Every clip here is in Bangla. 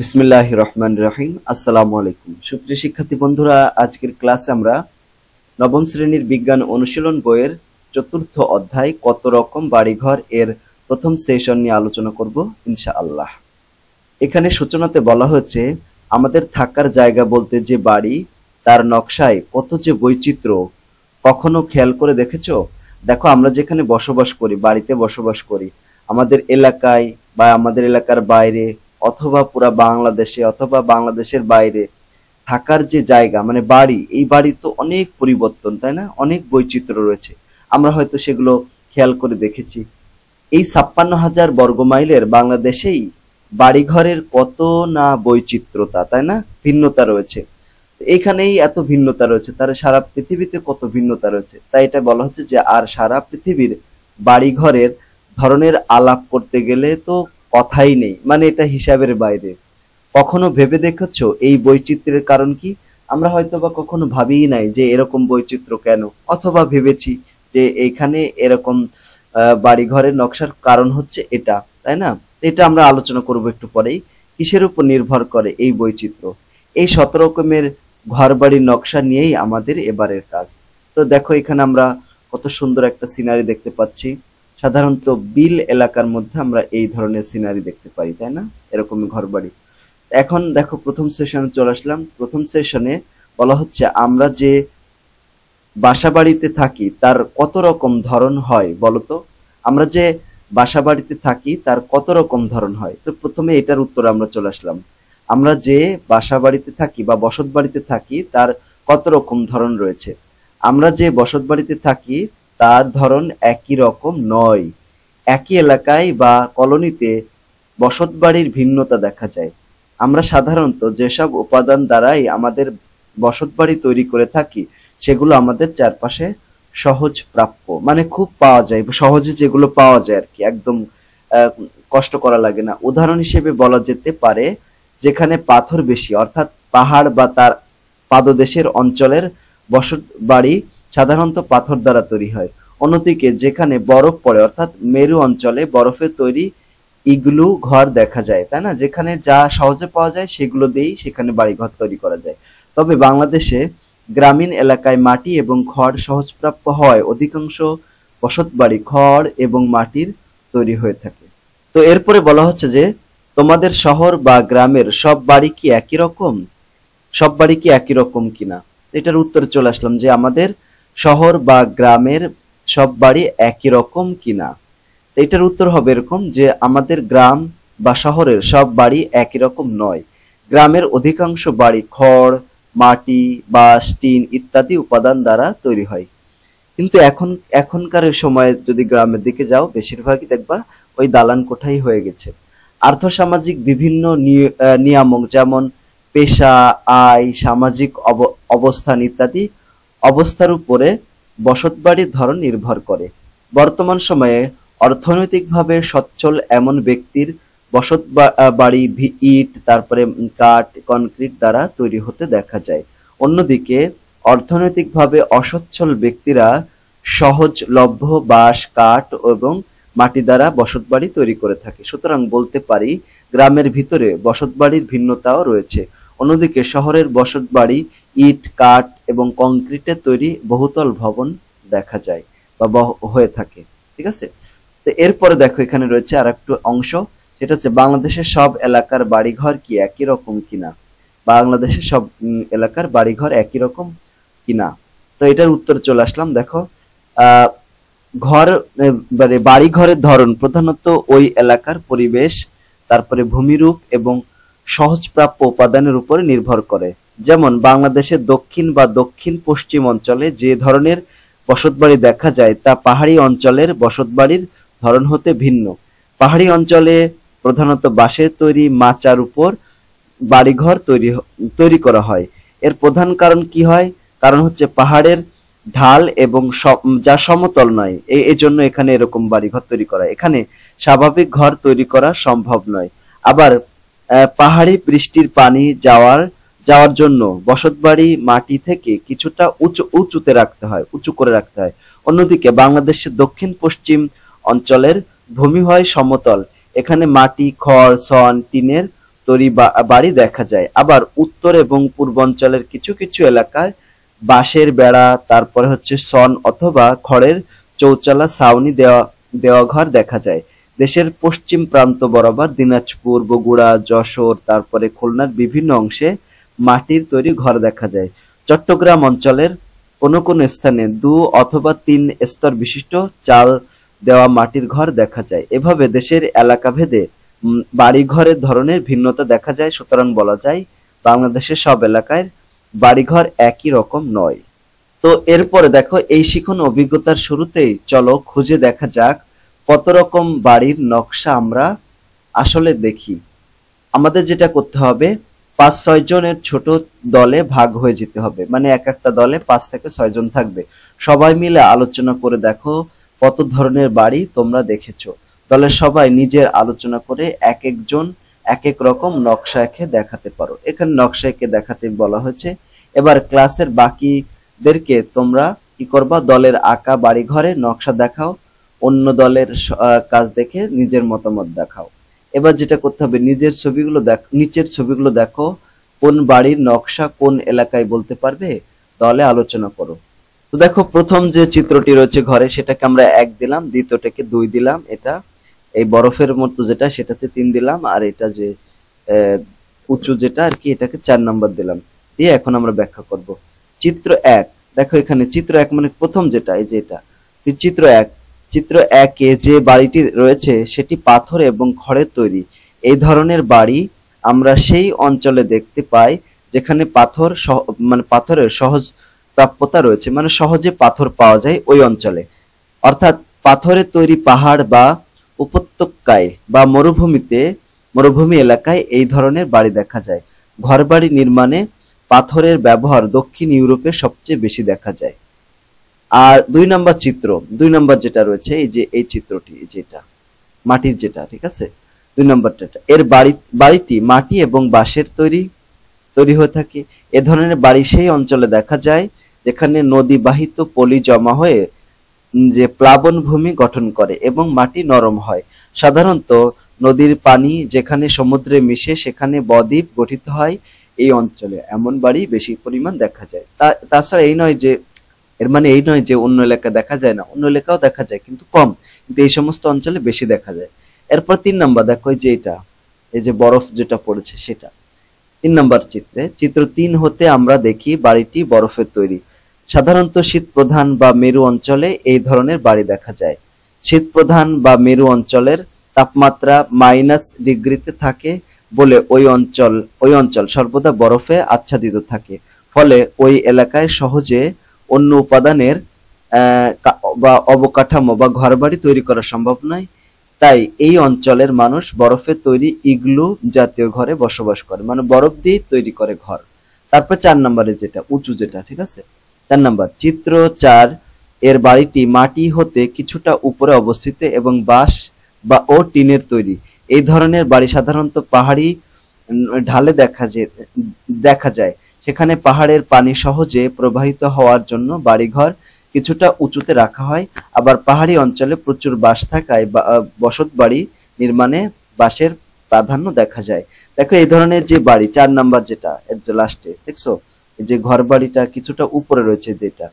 বিসমিল্লাহ রহমান রাহিম আসসালামু আলাইকুম সুপ্রিয় শিক্ষার্থী বন্ধুরা আজকের ক্লাসে আমরা নবম শ্রেণীর বিজ্ঞান অনুশীলন বইয়ের চতুর্থ অধ্যায় কত রকম বাড়িঘর এর প্রথম সেশন নিয়ে আলোচনা করব ইনশা আল্লাহ এখানে সূচনাতে বলা হচ্ছে আমাদের থাকার জায়গা বলতে যে বাড়ি তার নকশায় কত যে বৈচিত্র্য কখনো খেয়াল করে দেখেছ দেখো আমরা যেখানে বসবাস করি বাড়িতে বসবাস করি আমাদের এলাকায় বা আমাদের এলাকার বাইরে অথবা পুরো বাংলাদেশে অথবা বাংলাদেশের বাইরে থাকার যে জায়গা মানে বাড়ি এই বাড়ি তো অনেক পরিবর্তন তাই না অনেক বৈচিত্র্য রয়েছে আমরা হয়তো সেগুলো খেয়াল করে দেখেছি এই ছাপ্পান্ন হাজার বর্গমাইলের বাংলাদেশেই বাড়িঘরের কত না বৈচিত্রতা তাই না ভিন্নতা রয়েছে এখানেই এত ভিন্নতা রয়েছে তার সারা পৃথিবীতে কত ভিন্নতা রয়েছে তাই এটা বলা হচ্ছে যে আর সারা পৃথিবীর বাড়িঘরের ধরনের আলাপ করতে গেলে তো কথাই নেই মানে এটা হিসাবের বাইরে কখনো ভেবে দেখেছ এই বৈচিত্র্যের কারণ কি আমরা হয়তো বা কখনো ভাবিই নাই যে এরকম বৈচিত্র্য কেন অথবা ভেবেছি যে এইখানে এরকম বাড়িঘরের নকশার কারণ হচ্ছে এটা তাই না এটা আমরা আলোচনা করব একটু পরেই কিসের উপর নির্ভর করে এই বৈচিত্র্য এই শত রকমের ঘর বাড়ির নকশা নিয়েই আমাদের এবারের কাজ তো দেখো এখানে আমরা কত সুন্দর একটা সিনারি দেখতে পাচ্ছি সাধারণত বিল এলাকার মধ্যে আমরা এই ধরনের সিনারি দেখতে পাই তাই না এরকম ঘর বাড়ি এখন দেখো প্রথম সেশনে চলে আসলাম প্রথম সেশনে বলা হচ্ছে আমরা যে বাসা বাড়িতে থাকি তার কত রকম ধরন হয় বলতো আমরা যে বাসা বাড়িতে থাকি তার কত রকম ধরন হয় তো প্রথমে এটার উত্তর আমরা চলে আসলাম আমরা যে বাসা বাড়িতে থাকি বা বসত বাড়িতে থাকি তার কত রকম ধরন রয়েছে আমরা যে বসত বাড়িতে থাকি তার ধরন একই রকম নয় একই এলাকায় বা কলোনিতে বসত বাড়ির ভিন্নতা দেখা যায় আমরা সাধারণত যেসব উপাদান দ্বারাই আমাদের বসত বাড়ি তৈরি করে থাকি সেগুলো আমাদের চারপাশে সহজ প্রাপ্য মানে খুব পাওয়া যায় সহজে যেগুলো পাওয়া যায় আর কি একদম কষ্ট করা লাগে না উদাহরণ হিসেবে বলা যেতে পারে যেখানে পাথর বেশি অর্থাৎ পাহাড় বা তার পাদদেশের অঞ্চলের বসত বাড়ি সাধারণত পাথর দ্বারা তৈরি হয় অন্যদিকে যেখানে বরফ পড়ে অর্থাৎ মেরু অঞ্চলে বরফের তৈরি ইগলু ঘর দেখা যায় তাই না যেখানে যা সহজে পাওয়া যায় সেগুলো দিয়েই সেখানে বাড়ি ঘর তৈরি করা যায় তবে বাংলাদেশে গ্রামীণ এলাকায় মাটি এবং খড় সহজপ্রাপ্য হয় অধিকাংশ বসত বাড়ি খড় এবং মাটির তৈরি হয়ে থাকে তো এরপরে বলা হচ্ছে যে তোমাদের শহর বা গ্রামের সব বাড়ি কি একই রকম সব বাড়ি কি একই রকম কিনা এটার উত্তরে চলে আসলাম যে আমাদের শহর বা গ্রামের সব বাড়ি একই রকম কিনা এটার উত্তর হবে এরকম যে আমাদের গ্রাম বা শহরের সব বাড়ি একই রকম নয় গ্রামের অধিকাংশ বাড়ি খড় মাটি বাঁশ টিন ইত্যাদি উপাদান দ্বারা তৈরি হয় কিন্তু এখন এখনকার সময়ে যদি গ্রামের দিকে যাও বেশিরভাগই দেখবা ওই দালান কোঠাই হয়ে গেছে আর্থসামাজিক বিভিন্ন নিয়ামক যেমন পেশা আয় সামাজিক অবস্থান ইত্যাদি অবস্থার উপরে বসতবাড়ির ধরন নির্ভর করে বর্তমান সময়ে অর্থনৈতিকভাবে সচ্ছল এমন ব্যক্তির বসত বাড়ি ইট তারপরে কাঠ কনক্রিট দ্বারা তৈরি হতে দেখা যায় অন্যদিকে অর্থনৈতিকভাবে অসচ্ছল ব্যক্তিরা সহজলভ্য বাঁশ কাঠ এবং মাটি দ্বারা বাড়ি তৈরি করে থাকে সুতরাং বলতে পারি গ্রামের ভিতরে বসতবাড়ির ভিন্নতাও রয়েছে অন্যদিকে শহরের বসত বাড়ি ইট কাঠ এবং কংক্রিটে তৈরি বহুতল ভবন দেখা যায় বা হয়ে থাকে ঠিক আছে তো এরপরে দেখো এখানে রয়েছে আর একটু অংশ সেটা হচ্ছে বাংলাদেশের সব এলাকার বাড়িঘর কি একই রকম কিনা বাংলাদেশের সব এলাকার বাড়িঘর একই রকম কিনা তো এটার উত্তর চলে আসলাম দেখো ঘর মানে বাড়িঘরের ধরন প্রধানত ওই এলাকার পরিবেশ তারপরে ভূমিরূপ এবং সহজপ্রাপ্য উপাদানের উপরে নির্ভর করে যেমন বাংলাদেশের দক্ষিণ বা দক্ষিণ পশ্চিম অঞ্চলে যে ধরনের বসতবাড়ি দেখা যায় তা পাহাড়ি অঞ্চলের বসতবাড়ির ধরন হতে ভিন্ন পাহাড়ি অঞ্চলে প্রধানত বাঁশের তৈরি মাচার উপর বাড়িঘর তৈরি তৈরি করা হয় এর প্রধান কারণ কি হয় কারণ হচ্ছে পাহাড়ের ঢাল এবং যা সমতল নয় এই জন্য এখানে এরকম বাড়িঘর তৈরি করা এখানে স্বাভাবিক ঘর তৈরি করা সম্ভব নয় আবার পাহাড়ি বৃষ্টির পানি যাওয়ার যাওয়ার জন্য বসতবাড়ি মাটি থেকে কিছুটা উঁচু উঁচুতে রাখতে হয় উঁচু করে রাখতে হয় অন্যদিকে বাংলাদেশের দক্ষিণ পশ্চিম অঞ্চলের ভূমি হয় সমতল এখানে মাটি খড় সন টিনের তৈরি বাড়ি দেখা যায় আবার উত্তর এবং পূর্বাঞ্চলের কিছু কিছু এলাকায় বাঁশের বেড়া তারপরে হচ্ছে সন অথবা খড়ের চৌচালা ছাউনি দেওয়া দেওয়া ঘর দেখা যায় দেশের পশ্চিম প্রান্ত বরাবর দিনাজপুর বগুড়া যশোর তারপরে খুলনার বিভিন্ন অংশে মাটির তৈরি ঘর দেখা যায় চট্টগ্রাম অঞ্চলের কোনো কোনো স্থানে দু অথবা তিন স্তর বিশিষ্ট চাল দেওয়া মাটির ঘর দেখা যায় এভাবে দেশের এলাকা ভেদে বাড়িঘরের ধরনের ভিন্নতা দেখা যায় সুতরাং বলা যায় বাংলাদেশের সব এলাকায় বাড়িঘর একই রকম নয় তো এরপরে দেখো এই শিখন অভিজ্ঞতার শুরুতেই চলো খুঁজে দেখা যাক কত রকম বাড়ির নকশা আমরা আসলে দেখি আমাদের যেটা করতে হবে পাঁচ ছয় জনের ছোট দলে ভাগ হয়ে যেতে হবে মানে এক একটা দলে পাঁচ থেকে ছয়জন থাকবে সবাই মিলে আলোচনা করে দেখো কত ধরনের বাড়ি তোমরা দেখেছো দলের সবাই নিজের আলোচনা করে এক একজন এক এক রকম নকশা এঁকে দেখাতে পারো এখানে নকশা এঁকে দেখাতে বলা হয়েছে এবার ক্লাসের বাকিদেরকে তোমরা কি করবা দলের আঁকা বাড়ি ঘরে নকশা দেখাও অন্য দলের কাজ দেখে নিজের মতামত দেখাও এবার যেটা করতে হবে নিজের ছবিগুলো দেখ নিচের ছবিগুলো দেখো কোন বাড়ির নকশা কোন এলাকায় বলতে পারবে দলে আলোচনা করো তো দেখো প্রথম যে চিত্রটি রয়েছে ঘরে সেটাকে আমরা এক দিলাম দ্বিতীয়টাকে দুই দিলাম এটা এই বরফের মতো যেটা সেটাতে তিন দিলাম আর এটা যে উঁচু যেটা আর কি এটাকে চার নম্বর দিলাম দিয়ে এখন আমরা ব্যাখ্যা করব চিত্র এক দেখো এখানে চিত্র এক মানে প্রথম যেটা এই যে এটা চিত্র এক চিত্র একে যে বাড়িটি রয়েছে সেটি পাথর এবং খড়ের তৈরি এই ধরনের বাড়ি আমরা সেই অঞ্চলে দেখতে পাই যেখানে পাথর মানে পাথরের সহজ প্রাপ্যতা রয়েছে মানে সহজে পাথর পাওয়া যায় ওই অঞ্চলে অর্থাৎ পাথরের তৈরি পাহাড় বা উপত্যকায় বা মরুভূমিতে মরুভূমি এলাকায় এই ধরনের বাড়ি দেখা যায় ঘরবাড়ি নির্মাণে পাথরের ব্যবহার দক্ষিণ ইউরোপে সবচেয়ে বেশি দেখা যায় আর দুই নাম্বার চিত্র দুই নাম্বার যেটা রয়েছে এই যে এই চিত্রটি যেটা মাটির যেটা ঠিক আছে দুই নাম্বারটা এর বাড়ি বাড়িটি মাটি এবং বাঁশের তৈরি তৈরি হয়ে থাকে এ ধরনের বাড়ি সেই অঞ্চলে দেখা যায় যেখানে নদী বাহিত পলি জমা হয়ে যে প্লাবন ভূমি গঠন করে এবং মাটি নরম হয় সাধারণত নদীর পানি যেখানে সমুদ্রে মিশে সেখানে বদ্বীপ গঠিত হয় এই অঞ্চলে এমন বাড়ি বেশি পরিমাণ দেখা যায় তাছাড়া এই নয় যে এর মানে এই নয় যে অন্য এলাকা দেখা যায় না অন্য এলাকাও দেখা যায় কিন্তু কম কিন্তু এই সমস্ত অঞ্চলে বেশি দেখা যায় এরপর তিন নাম্বার দেখো যে এটা এই যে বরফ যেটা পড়েছে সেটা তিন নাম্বার চিত্রে চিত্র তিন হতে আমরা দেখি বাড়িটি বরফের তৈরি সাধারণত শীত প্রধান বা মেরু অঞ্চলে এই ধরনের বাড়ি দেখা যায় শীত প্রধান বা মেরু অঞ্চলের তাপমাত্রা মাইনাস ডিগ্রিতে থাকে বলে ওই অঞ্চল ওই অঞ্চল সর্বদা বরফে আচ্ছাদিত থাকে ফলে ওই এলাকায় সহজে অন্য উপাদানের বা অবকাঠামো বা ঘরবাড়ি তৈরি করা সম্ভব নয় তাই এই অঞ্চলের মানুষ বরফের তৈরি ইগলু জাতীয় ঘরে বসবাস করে মানে বরফ দিয়ে তৈরি করে ঘর তারপর চার নম্বরে যেটা উঁচু যেটা ঠিক আছে চার নম্বর চিত্র চার এর বাড়িটি মাটি হতে কিছুটা উপরে অবস্থিত এবং বাঁশ বা ও টিনের তৈরি এই ধরনের বাড়ি সাধারণত পাহাড়ি ঢালে দেখা দেখা যায় সেখানে পাহাড়ের পানি সহজে প্রবাহিত হওয়ার জন্য বাড়িঘর কিছুটা উঁচুতে রাখা হয় আবার পাহাড়ি অঞ্চলে প্রচুর বাঁশ থাকায় বসত বাড়ি নির্মাণে বাঁশের প্রাধান্য দেখা যায় দেখো এই ধরনের যে বাড়ি চার নাম্বার যেটা এর যে লাস্টে দেখছো যে ঘর বাড়িটা কিছুটা উপরে রয়েছে যেটা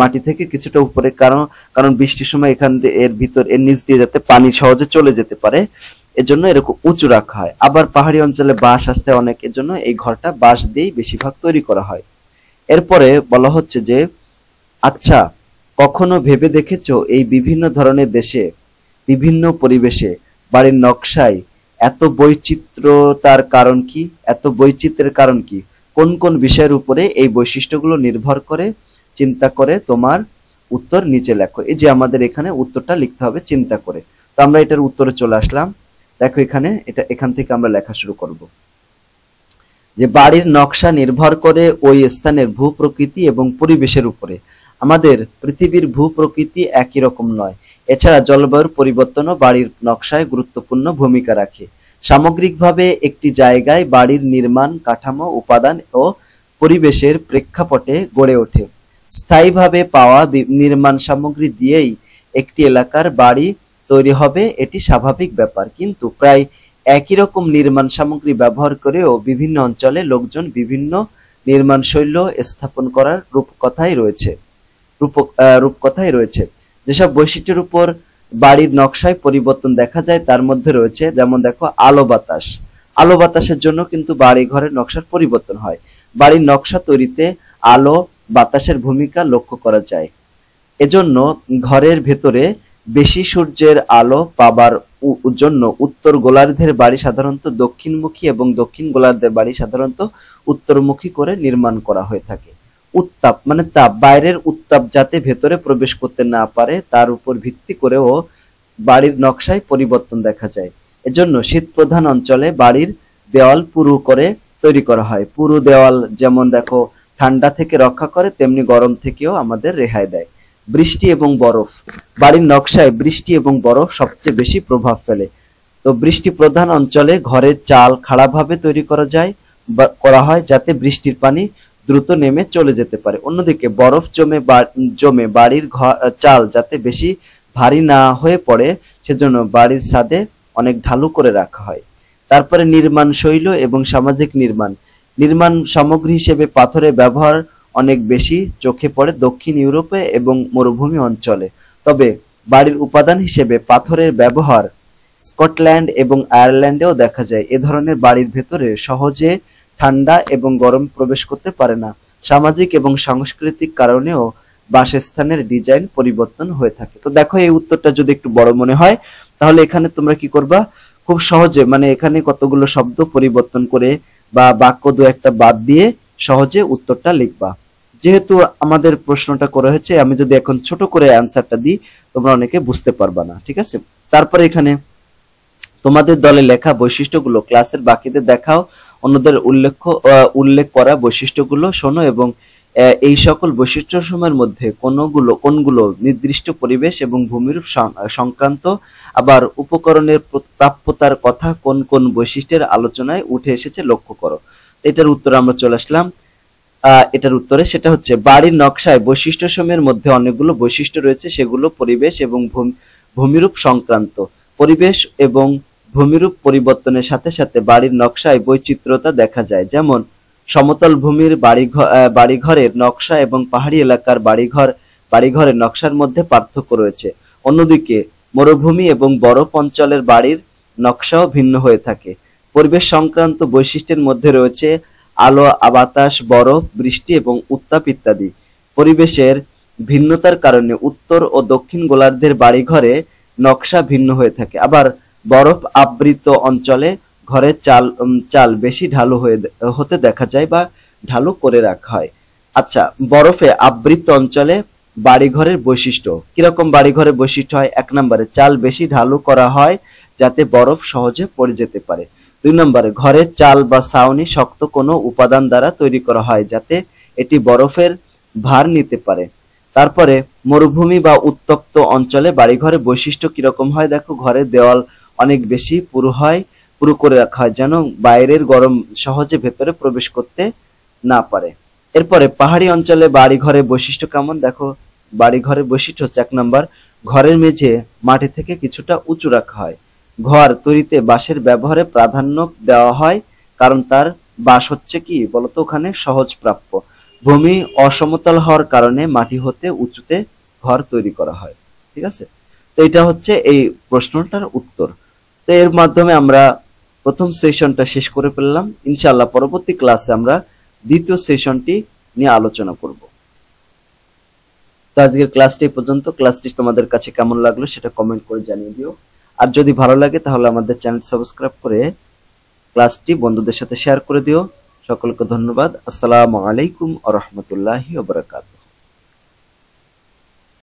মাটি থেকে কিছুটা উপরে কারণ কারণ বৃষ্টির সময় এখান দিয়ে এর ভিতর এর নিচ দিয়ে যাতে পানি সহজে চলে যেতে পারে এজন্য এরকম উঁচু রাখা হয় আবার পাহাড়ি অঞ্চলে বাঁশ আসতে অনেকের জন্য এই ঘরটা বাঁশ দিয়েই বেশিরভাগ তৈরি করা হয় এরপরে বলা হচ্ছে যে আচ্ছা কখনো ভেবে দেখেছ এই বিভিন্ন ধরনের দেশে বিভিন্ন পরিবেশে বাড়ির নকশায় এত বৈচিত্র্যতার কারণ কি এত বৈচিত্র্যের কারণ কি কোন কোন বিষয়ের উপরে এই বৈশিষ্ট্যগুলো নির্ভর করে চিন্তা করে তোমার উত্তর নিচে লেখো এই যে আমাদের এখানে উত্তরটা লিখতে হবে চিন্তা করে তো আমরা এটার উত্তরে চলে আসলাম দেখো এখানে এটা এখান থেকে আমরা লেখা শুরু করব যে বাড়ির নকশা নির্ভর করে ওই স্থানের ভূপ্রকৃতি এবং পরিবেশের উপরে আমাদের পৃথিবীর ভূপ্রকৃতি একই রকম নয় এছাড়া জলবায়ুর পরিবর্তনও বাড়ির নকশায় গুরুত্বপূর্ণ ভূমিকা রাখে সামগ্রিকভাবে একটি জায়গায় বাড়ির নির্মাণ কাঠামো উপাদান ও পরিবেশের প্রেক্ষাপটে গড়ে ওঠে স্থায়ীভাবে পাওয়া নির্মাণ সামগ্রী দিয়েই একটি এলাকার বাড়ি তৈরি হবে এটি স্বাভাবিক ব্যাপার কিন্তু প্রায় একই রকম নির্মাণ সামগ্রী ব্যবহার করেও বিভিন্ন অঞ্চলে লোকজন বিভিন্ন নির্মাণ শৈল্য স্থাপন করার রূপকথাই রয়েছে রূপ রূপকথাই রয়েছে যেসব বৈশিষ্ট্যের উপর বাড়ির নকশায় পরিবর্তন দেখা যায় তার মধ্যে রয়েছে যেমন দেখো আলো বাতাস আলো বাতাসের জন্য কিন্তু বাড়ি ঘরের নকশার পরিবর্তন হয় বাড়ির নকশা তৈরিতে আলো বাতাসের ভূমিকা লক্ষ্য করা যায় এজন্য ঘরের ভেতরে বেশি সূর্যের আলো পাবার জন্য উত্তর গোলার্ধের বাড়ি সাধারণত দক্ষিণমুখী এবং দক্ষিণ গোলার্ধের বাড়ি সাধারণত উত্তরমুখী করে নির্মাণ করা হয়ে থাকে উত্তাপ মানে তা বাইরের উত্তাপ যাতে ভেতরে প্রবেশ করতে না পারে তার উপর ভিত্তি করেও বাড়ির নকশায় পরিবর্তন দেখা যায় এজন্য শীত প্রধান অঞ্চলে বাড়ির দেওয়াল পুরু করে তৈরি করা হয় পুরু দেওয়াল যেমন দেখো ঠান্ডা থেকে রক্ষা করে তেমনি গরম থেকেও আমাদের রেহাই দেয় বৃষ্টি এবং বরফ বাড়ির নকশায় বৃষ্টি এবং বরফ সবচেয়ে বেশি প্রভাব ফেলে তো বৃষ্টি প্রধান অঞ্চলে ঘরের চাল খাড়াভাবে তৈরি করা যায় করা হয় যাতে বৃষ্টির পানি দ্রুত নেমে চলে যেতে পারে অন্যদিকে বরফ জমে জমে বাড়ির চাল যাতে বেশি ভারী না হয়ে পড়ে সেজন্য বাড়ির ছাদে অনেক ঢালু করে রাখা হয় তারপরে নির্মাণ শৈল এবং সামাজিক নির্মাণ নির্মাণ সামগ্রী হিসেবে পাথরের ব্যবহার অনেক বেশি চোখে পড়ে দক্ষিণ ইউরোপে এবং মরুভূমি অঞ্চলে তবে বাড়ির উপাদান হিসেবে পাথরের ব্যবহার স্কটল্যান্ড এবং আয়ারল্যান্ডেও দেখা যায় এ ধরনের বাড়ির ভেতরে সহজে ঠান্ডা এবং গরম প্রবেশ করতে পারে না সামাজিক এবং সাংস্কৃতিক কারণেও বাসস্থানের ডিজাইন পরিবর্তন হয়ে থাকে তো দেখো এই উত্তরটা যদি একটু বড় মনে হয় তাহলে এখানে তোমরা কি করবা খুব সহজে মানে এখানে কতগুলো শব্দ পরিবর্তন করে বা বাক্য দু একটা বাদ দিয়ে সহজে উত্তরটা লিখবা যেহেতু আমাদের প্রশ্নটা করা হয়েছে আমি যদি এখন ছোট করে অ্যান্সারটা দিই তোমরা অনেকে বুঝতে পারবা না ঠিক আছে তারপর এখানে তোমাদের দলে লেখা বৈশিষ্ট্যগুলো ক্লাসের বাকিদের দেখাও অন্যদের উল্লেখ উল্লেখ করা বৈশিষ্ট্যগুলো শোনো এবং এই সকল বৈশিষ্ট্য সময়ের মধ্যে কোনগুলো কোনগুলো নির্দিষ্ট পরিবেশ এবং ভূমিরূপ সংক্রান্ত আবার উপকরণের প্রাপ্যতার কথা কোন কোন বৈশিষ্ট্যের আলোচনায় উঠে এসেছে লক্ষ্য করো এটার উত্তর আমরা চলে আসলাম এটার উত্তরে সেটা হচ্ছে বাড়ির নকশায় বৈশিষ্ট্য সময়ের মধ্যে অনেকগুলো বৈশিষ্ট্য রয়েছে সেগুলো পরিবেশ এবং ভূমিরূপ সংক্রান্ত পরিবেশ এবং ভূমিরূপ পরিবর্তনের সাথে সাথে বাড়ির নকশায় বৈচিত্রতা দেখা যায় যেমন সমতল ভূমির বাড়িঘরের নকশা এবং পাহাড়ি এলাকার বাড়িঘর বাড়িঘরের নকশার মধ্যে পার্থক্য রয়েছে অন্যদিকে মরুভূমি এবং বরফ অঞ্চলের বাড়ির নকশাও ভিন্ন হয়ে থাকে পরিবেশ সংক্রান্ত বৈশিষ্ট্যের মধ্যে রয়েছে আলো বাতাস বরফ বৃষ্টি এবং উত্তাপ ইত্যাদি পরিবেশের ভিন্নতার কারণে উত্তর ও দক্ষিণ গোলার্ধের বাড়িঘরে নকশা ভিন্ন হয়ে থাকে আবার বরফ আবৃত অঞ্চলে ঘরের চাল চাল বেশি ঢালু হয়ে হতে দেখা যায় বা ঢালু করে রাখা হয় আচ্ছা বরফে আবৃত অঞ্চলে বাড়িঘরের বৈশিষ্ট্য কিরকম বাড়িঘরের বৈশিষ্ট্য হয় এক নম্বরে চাল বেশি ঢালু করা হয় যাতে বরফ সহজে পড়ে যেতে পারে দুই নম্বরে ঘরের চাল বা ছাউনি শক্ত কোনো উপাদান দ্বারা তৈরি করা হয় যাতে এটি বরফের ভার নিতে পারে তারপরে মরুভূমি বা উত্তপ্ত অঞ্চলে বাড়িঘরের বৈশিষ্ট্য কিরকম হয় দেখো ঘরের দেওয়াল অনেক বেশি পুরু হয় পুরো করে রাখা হয় যেন বাইরের গরম সহজে ভেতরে প্রবেশ করতে না পারে এরপরে পাহাড়ি অঞ্চলে বাড়ি ঘরে বৈশিষ্ট্য কেমন দেখো বাড়ি ঘরে বৈশিষ্ট্য হচ্ছে এক নম্বর ঘরের মেঝে মাটি থেকে কিছুটা উঁচু রাখা হয় ঘর তৈরিতে বাঁশের ব্যবহারে প্রাধান্য দেওয়া হয় কারণ তার বাঁশ হচ্ছে কি বলতো ওখানে সহজ প্রাপ্য ভূমি অসমতল হওয়ার কারণে মাটি হতে উঁচুতে ঘর তৈরি করা হয় ঠিক আছে তো এটা হচ্ছে এই প্রশ্নটার উত্তর তো এর মাধ্যমে আমরা প্রথম সেশনটা শেষ করে ফেললাম ইনশাআল্লাহ পরবর্তী ক্লাসে আমরা দ্বিতীয় সেশনটি নিয়ে আলোচনা করব তো আজকের ক্লাসটি পর্যন্ত ক্লাসটি তোমাদের কাছে কেমন লাগলো সেটা কমেন্ট করে জানিয়ে দিও আর যদি ভালো লাগে তাহলে আমাদের চ্যানেল সাবস্ক্রাইব করে ক্লাসটি বন্ধুদের সাথে শেয়ার করে দিও সকলকে ধন্যবাদ আসসালামু আলাইকুম আ রহমতুল্লাহি